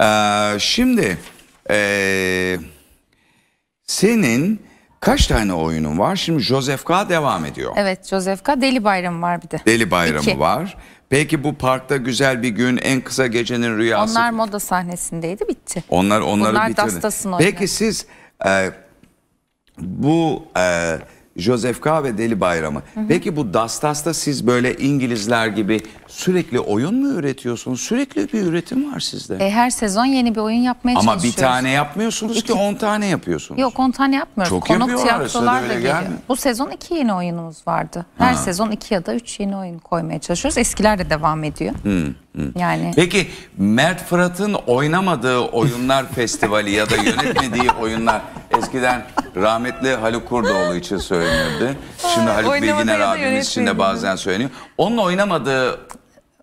Ee, şimdi ee, senin kaç tane oyunun var? Şimdi Joseph K. devam ediyor. Evet Joseph K. Deli Bayramı var bir de. Deli Bayramı İki. var. Peki bu parkta güzel bir gün, en kısa gecenin rüyası. Onlar moda sahnesindeydi, bitti. Onlar onları Bunlar bitirdi. Dastas'ın oyunu. Peki siz e, bu e, Joseph K. ve Deli Bayramı. Hı hı. Peki bu Dastas'ta siz böyle İngilizler gibi sürekli oyun mu üretiyorsunuz? Sürekli bir üretim var sizde. E, her sezon yeni bir oyun yapmaya Ama çalışıyoruz. Ama bir tane yapmıyorsunuz İki. ki on tane yapıyorsunuz. Yok on tane yapmıyoruz. Çok Konuk tiyatrolar da geliyor. Bu sezon iki yeni oyunumuz vardı. Her ha. sezon iki ya da üç yeni oyun koymaya çalışıyoruz. Eskiler de devam ediyor. Hı. Yani. Peki Mert Fırat'ın oynamadığı oyunlar festivali ya da yönetmediği oyunlar Eskiden rahmetli Haluk Kurdoğlu için söylenirdi. Şimdi Haluk Oynamadığı Bilginer abimiz için de bazen söyleniyor. Onunla oynamadığı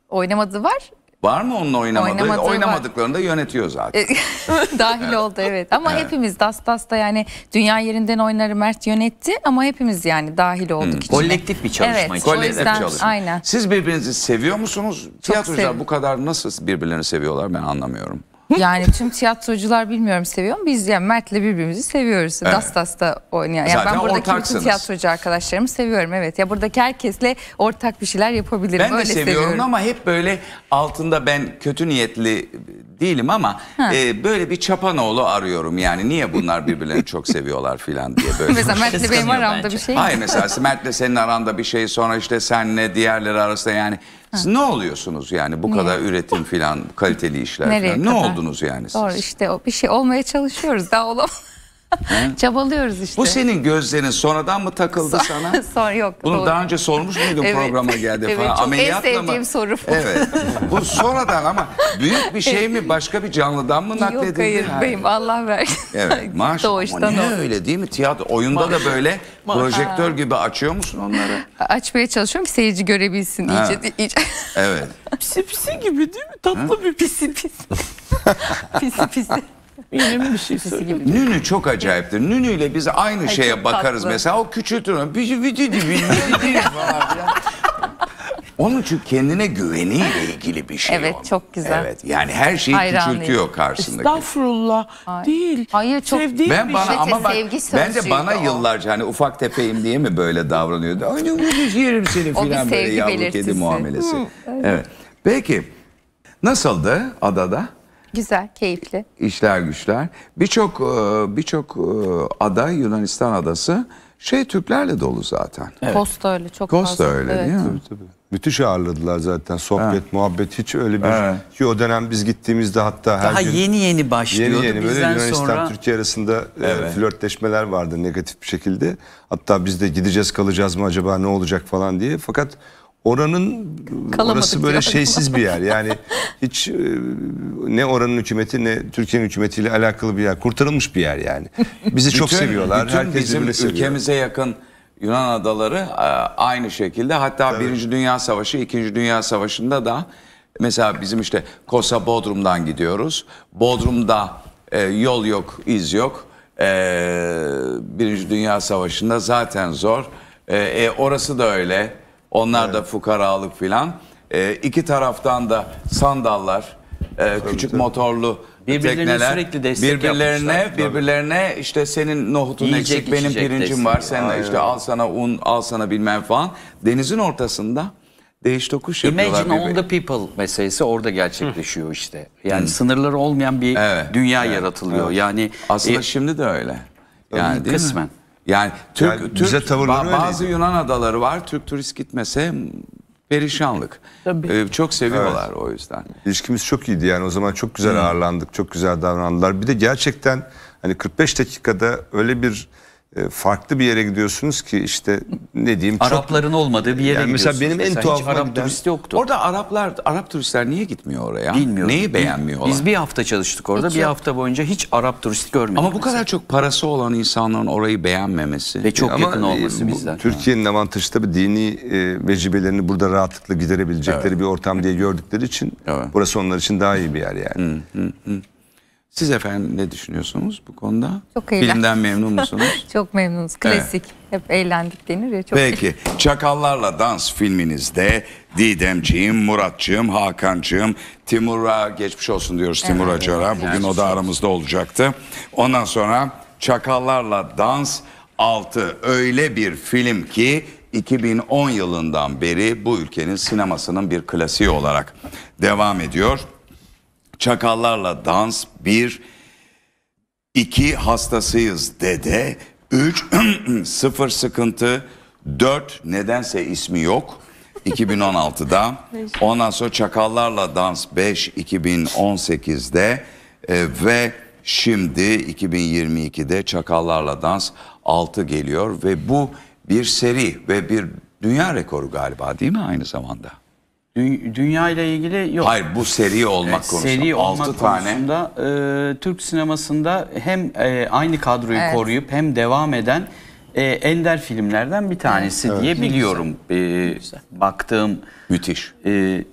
oynamadığı var. var mı onunla oynamadığı? Oynamadığı var. da yönetiyor zaten. E, dahil oldu evet. Ama hepimiz Das Das'ta yani dünya yerinden oynarı Mert yönetti ama hepimiz yani dahil olduk hmm. içine. Kolektif bir çalışma Evet, Kolektif yüzden çalışma. aynen. Siz birbirinizi seviyor musunuz? Tiyatrocular sev- bu kadar nasıl birbirlerini seviyorlar ben anlamıyorum. Yani tüm tiyatrocular bilmiyorum seviyor mu? Biz yani Mert'le birbirimizi seviyoruz. Evet. Das Das'ta oynayan. Yani ben buradaki bütün tiyatrocu arkadaşlarımı seviyorum evet. Ya buradaki herkesle ortak bir şeyler yapabilirim. Ben Öyle de seviyorum, seviyorum ama hep böyle altında ben kötü niyetli değilim ama e, böyle bir Çapanoğlu arıyorum yani niye bunlar birbirlerini çok seviyorlar filan diye böyle. mesela şey Mert'le benim aramda bir şey. Hayır mesela Mert'le senin aranda bir şey sonra işte senle diğerleri arasında yani siz ne oluyorsunuz yani bu niye? kadar üretim filan kaliteli işler Nereye ne oldunuz yani siz? Doğru işte bir şey olmaya çalışıyoruz daha olamaz. Çabalıyoruz işte. Bu senin gözlerin sonradan mı takıldı so sana? Sonra yok. Bunu doğru. daha önce sormuş muydun evet. programa geldi evet, falan? Evet, çok Ameliyatla en sevdiğim mı? soru. Evet. Bu sonradan ama büyük bir şey mi başka bir canlıdan mı nakledildi? Yok hayır yani? beyim Allah ver. Evet maaş Doğuştan ne öyle değil mi? Tiyatro oyunda maaş. da böyle maaş. projektör ha. gibi açıyor musun onları? Açmaya çalışıyorum ki seyirci görebilsin ha. iyice. iyice. Evet. pisi pisi gibi değil mi? Tatlı ha? bir pisi pisi. pisi pisi. Bilmem bir şey söyleyeyim. Nünü çok acayiptir. Nünü ile biz aynı Ay, şeye bakarız tatlı. mesela. O küçültür onu. Bici bici Onun için kendine güveniyle ilgili bir şey. Evet onun. çok güzel. Evet yani her şeyi Hayranlıyım. küçültüyor karşısındaki. Estağfurullah Ay. değil. Hayır çok sevdiğim ben bir bana, şey. Ama bak, ben de bana o. yıllarca hani ufak tepeyim diye mi böyle davranıyordu? Ay ne ucuz yerim seni filan böyle yavru belirtisi. kedi muamelesi. Hı, evet. Peki nasıldı adada? Güzel, keyifli. İşler güçler. Birçok e, birçok e, ada Yunanistan adası şey Türklerle dolu zaten. Evet. Costa öyle çok Costa fazla. Costa öyle evet. değil mi? Tabii, tabii. Müthiş ağırladılar zaten sohbet, evet. muhabbet hiç öyle bir evet. ki o dönem biz gittiğimizde hatta her Daha gün yeni yeni başlıyordu. Yeni yeni Bizden böyle Yunanistan sonra... Türkiye arasında e, evet. flörtleşmeler vardı negatif bir şekilde. Hatta biz de gideceğiz kalacağız mı acaba ne olacak falan diye. Fakat oranın Kalamadık orası böyle şeysiz bir yer. Yani hiç e, ne oranın hükümeti ne Türkiye'nin hükümetiyle alakalı bir yer. Kurtarılmış bir yer yani. Bizi çok bütün, seviyorlar. Bütün Herkes bizim seviyor. ülkemize yakın Yunan adaları e, aynı şekilde hatta Tabii. Birinci Dünya Savaşı, İkinci Dünya Savaşı'nda da mesela bizim işte Kosa Bodrum'dan gidiyoruz. Bodrum'da e, yol yok, iz yok. Birinci Dünya Savaşı'nda zaten zor. E, orası da öyle. Onlar evet. da fukaralık filan. E, iki taraftan da sandallar, e, küçük tabii. motorlu birbirlerine tekneler sürekli destek birbirlerine yapmışlar. birbirlerine işte senin nohutun Yiyecek, eksik benim pirincim var sen de işte al sana un al sana bilmem falan denizin ortasında değiş tokuş yapıyorlar. Imagine All the people meselesi orada gerçekleşiyor Hı. işte. Yani Hı. sınırları olmayan bir evet, dünya evet, yaratılıyor. Evet. Yani aslında e, şimdi de öyle. Yani kısmen. Mi? Yani Türk, yani bize ba- bazı öyle Yunan adaları var. Türk turist gitmese perişanlık. Tabii. Ee, çok seviyorlar evet. o yüzden. İlişkimiz çok iyiydi yani o zaman çok güzel ağırlandık, çok güzel davrandılar. Bir de gerçekten hani 45 dakikada öyle bir e, farklı bir yere gidiyorsunuz ki işte ne diyeyim çok... Arapların olmadığı bir yere yani gidiyorsunuz. Mesela benim en tuhaf Arap giden... turisti yoktu. Orada Araplar Arap turistler niye gitmiyor oraya? Bilmiyorum. Neyi beğenmiyorlar? Biz bir hafta çalıştık orada. Hiç bir yok. hafta boyunca hiç Arap turisti görmedik. Ama bu mesela. kadar çok parası olan insanların orayı beğenmemesi ve çok Ama yakın e, olması bizden. Türkiye'nin avantajı tabii dini e, vecibelerini burada rahatlıkla giderebilecekleri evet. bir ortam diye gördükleri için evet. burası onlar için daha iyi bir yer yani. Hı, hı, hı. Siz efendim ne düşünüyorsunuz bu konuda? Çok eğlendik. Filmden memnun musunuz? çok memnunuz. Klasik. Evet. Hep eğlendik denir ya. Çok Peki. Eğlendik. Çakallarla Dans filminizde Didemciğim, Muratçığım, Hakan'cığım, Timur'a geçmiş olsun diyoruz evet, Timur Acar'a. Evet, Bugün o da aramızda olacaktı. Ondan sonra Çakallarla Dans 6 öyle bir film ki 2010 yılından beri bu ülkenin sinemasının bir klasiği olarak devam ediyor. Çakallarla dans bir, iki hastasıyız dede, üç sıfır sıkıntı, dört nedense ismi yok. 2016'da. Ondan sonra Çakallarla Dans 5 2018'de e, ve şimdi 2022'de Çakallarla Dans 6 geliyor ve bu bir seri ve bir dünya rekoru galiba değil mi aynı zamanda? Dü dünya ile ilgili yok. Hayır bu seri olmak konusunda. Seri olmak 6 konusunda tane. E, Türk sinemasında hem e, aynı kadroyu evet. koruyup hem devam eden e, ender filmlerden bir tanesi evet. diye evet. biliyorum. E, güzel. E, Güzel. Baktığım müthiş. E,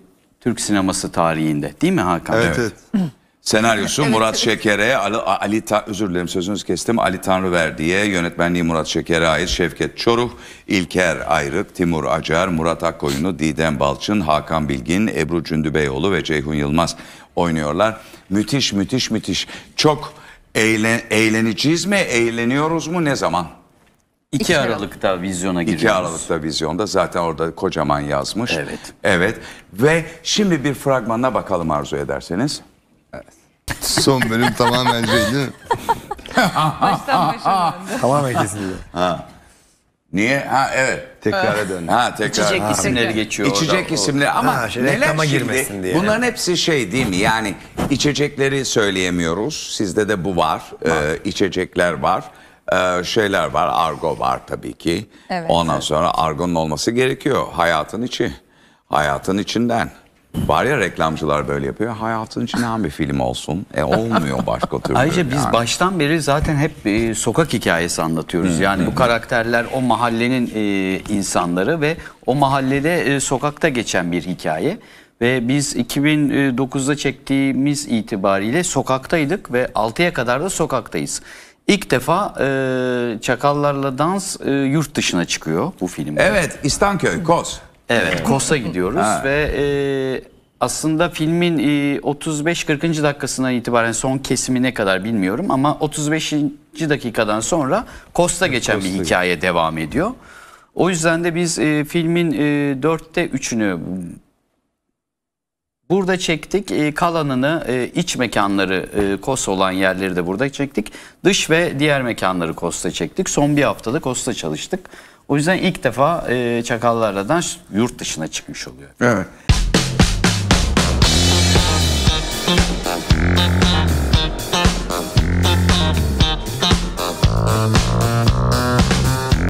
Türk sineması tarihinde değil mi Hakan? Evet. evet. evet. Senaryosu Evet, Murat tabii. Şeker'e, Ali, Ali Ta- özür dilerim sözünüzü kestim. Ali Tanrıverdi'ye, yönetmenliği Murat Şeker'e ait Şevket Çoruh, İlker Ayrık, Timur Acar, Murat Akkoyunlu, Didem Balçın, Hakan Bilgin, Ebru Cündübeyoğlu ve Ceyhun Yılmaz oynuyorlar. Müthiş, müthiş, müthiş. Çok eğlen, eğleneceğiz mi, eğleniyoruz mu, ne zaman? 2 Aralık'ta vizyona 2 giriyoruz. Aralık'ta vizyonda zaten orada kocaman yazmış. Evet. Evet ve şimdi bir fragmanına bakalım arzu ederseniz. Evet. Son bölüm tamamen şey değil mi? Baştan başa döndü. Tamamen kesildi. Ha. Niye? Ha evet. Tekrara dön. Ha tekrar. İçecek ha. isimleri geçiyor. İçecek orada, isimli orada. ama ha, şey, neler Girmesin diye. Bunların hepsi şey değil mi? Yani içecekleri söyleyemiyoruz. Sizde de bu var. Ee, içecekler var. Ee, şeyler var. Argo var tabii ki. Evet. Ondan sonra argonun olması gerekiyor. Hayatın içi. Hayatın içinden. Var ya reklamcılar böyle yapıyor. Hayatın içinden bir film olsun. E olmuyor başka türlü. Ayrıca yani. biz baştan beri zaten hep e, sokak hikayesi anlatıyoruz. Hı, yani hı. bu karakterler o mahallenin e, insanları ve o mahallede e, sokakta geçen bir hikaye. Ve biz 2009'da çektiğimiz itibariyle sokaktaydık ve 6'ya kadar da sokaktayız. İlk defa e, Çakallarla Dans e, yurt dışına çıkıyor bu film. Evet İstanköy, Koz. Evet, Kos'a gidiyoruz Ha. ve e, aslında filmin e, 35-40. dakikasına itibaren son kesimi ne kadar bilmiyorum ama 35. dakikadan sonra Kos'ta geçen bir hikaye devam ediyor. O yüzden de biz e, filmin e, 4'te 3'ünü Burada çektik. Ee, kalanını e, iç mekanları e, KOS olan yerleri de burada çektik. Dış ve diğer mekanları KOS'ta çektik. Son bir haftada KOS'ta çalıştık. O yüzden ilk defa e, Çakallarla'dan yurt dışına çıkmış oluyor. Evet.